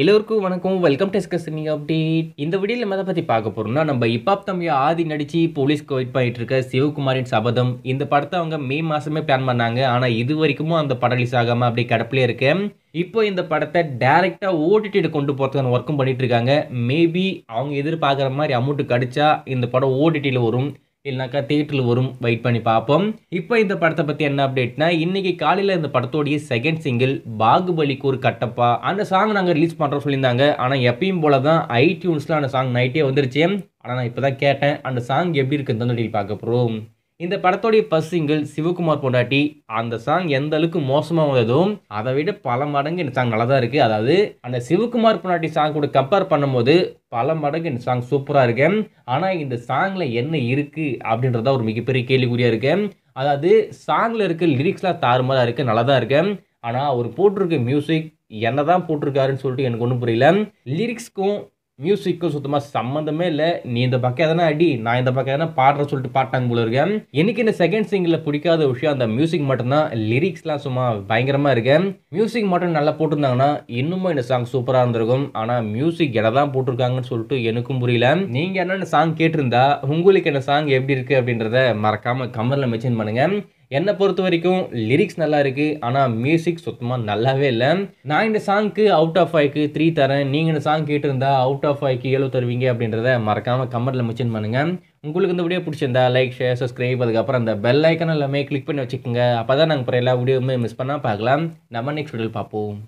எல்லோருக்கும் வணக்கம் welcome to discussing update இந்த வீடியோ நம்ம பற்றி பார்க்க போகிறோம்னா நம்ம இப்பாப் தம்பி ஆதி நடித்து போலீஸ்க்கு வெயிட் பண்ணிட்டு இருக்க சிவகுமாரின் சபதம் இந்த படத்தை அவங்க மே மாதமே பிளான் பண்ணாங்க ஆனால் இது வரைக்கும் அந்த படம் ரிலீஸ் ஆகாமல் அப்படி கிடப்பிலே இருக்கு இப்போ இந்த படத்தை டேரெக்டாக ஓடிடியில் கொண்டு போகிறதுக்கான ஒர்க்கும் பண்ணிட்டு இருக்காங்க மேபி அவங்க எதிர்பார்க்குற மாதிரி அமௌண்ட்டு கிடச்சா இந்த படம் ஓடிடியில் வரும் இல்லைனாக்கா தியேட்டரில் வரும் வெயிட் பண்ணி பார்ப்போம் இப்போ இந்த படத்தை பற்றி என்ன அப்டேட்னா இன்றைக்கி காலையில் இந்த படத்தோடைய செகண்ட் சிங்கிள் பாகுபலிக்கு ஒரு கட்டப்பா அந்த சாங் நாங்கள் ரிலீஸ் பண்ணுறோம் சொல்லியிருந்தாங்க ஆனால் எப்பயும் போல தான் ஐடியூன்ஸில் அந்த சாங் நைட்டே வந்துருச்சு ஆனால் நான் இப்போ தான் கேட்டேன் அந்த சாங் எப்படி இருக்குன்னு தான் சொல்லி பார்க்க போகிறோம் இந்த படத்தோடைய ஃபஸ்ட் சிங்கிள் சிவகுமார் பொண்டாட்டி அந்த சாங் எந்த அளவுக்கு மோசமாக வந்ததும் அதை விட பல மடங்கு இந்த சாங் நல்லா தான் இருக்குது அதாவது அந்த சிவகுமார் பொண்டாட்டி சாங் கூட கம்பேர் பண்ணும்போது பல மடங்கு இந்த சாங் சூப்பராக இருக்கேன் ஆனால் இந்த சாங்கில் என்ன இருக்குது அப்படின்றத ஒரு மிகப்பெரிய கேள்விக்குறியாக இருக்கேன் அதாவது சாங்கில் இருக்க லிரிக்ஸ்லாம் தாறுமாறாக இருக்குது நல்லா தான் இருக்கேன் ஆனால் அவர் போட்டிருக்க மியூசிக் என்ன தான் போட்டிருக்காருன்னு சொல்லிட்டு எனக்கு ஒன்றும் புரியல லிரிக்ஸ்க்கும் மியூசிக்கும் சுத்தமாக சம்மந்தமே இல்லை நீ இந்த பக்கம் எதனா அடி நான் இந்த பக்கம் எதனா பாடுற சொல்லிட்டு பாட்டாங்க போல இருக்கேன் எனக்கு இந்த செகண்ட் சிங்கில் பிடிக்காத விஷயம் அந்த மியூசிக் மட்டும்தான் லிரிக்ஸ்லாம் சும்மா பயங்கரமாக இருக்கேன் மியூசிக் மட்டும் நல்லா போட்டிருந்தாங்கன்னா இன்னுமும் இந்த சாங் சூப்பராக இருந்திருக்கும் ஆனால் மியூசிக் எதை தான் போட்டிருக்காங்கன்னு சொல்லிட்டு எனக்கும் புரியல நீங்கள் என்னென்ன சாங் கேட்டிருந்தா உங்களுக்கு என்ன சாங் எப்படி இருக்குது அப்படின்றத மறக்காமல் கமரில் மென்ஷன் பண்ணுங்கள் என்னை பொறுத்த வரைக்கும் லிரிக்ஸ் நல்லா இருக்குது ஆனால் மியூசிக் சுத்தமாக நல்லாவே இல்லை நான் இந்த சாங்க்கு அவுட் ஆஃப் ஃபைவ்க்கு த்ரீ தரேன் நீங்கள் இந்த சாங் கேட்டிருந்தா அவுட் ஆஃப் ஃபைவ்க்கு ஏழு தருவீங்க அப்படின்றத மறக்காமல் கமெண்ட்டில் மிச்சின் பண்ணுங்கள் உங்களுக்கு இந்த வீடியோ பிடிச்சிருந்தா லைக் ஷேர் சப்ஸ்கிரைப் அதுக்கப்புறம் அந்த பெல் ஐக்கன் எல்லாமே கிளிக் பண்ணி வச்சுக்கோங்க அப்போ தான் நாங்கள் அப்புறம் எல்லா வீடியோவுமே மிஸ் பண்ணால் பார்க்கலாம் நம்ம நெக்ஸ்ட் வீடியோவில் பார்ப்போம்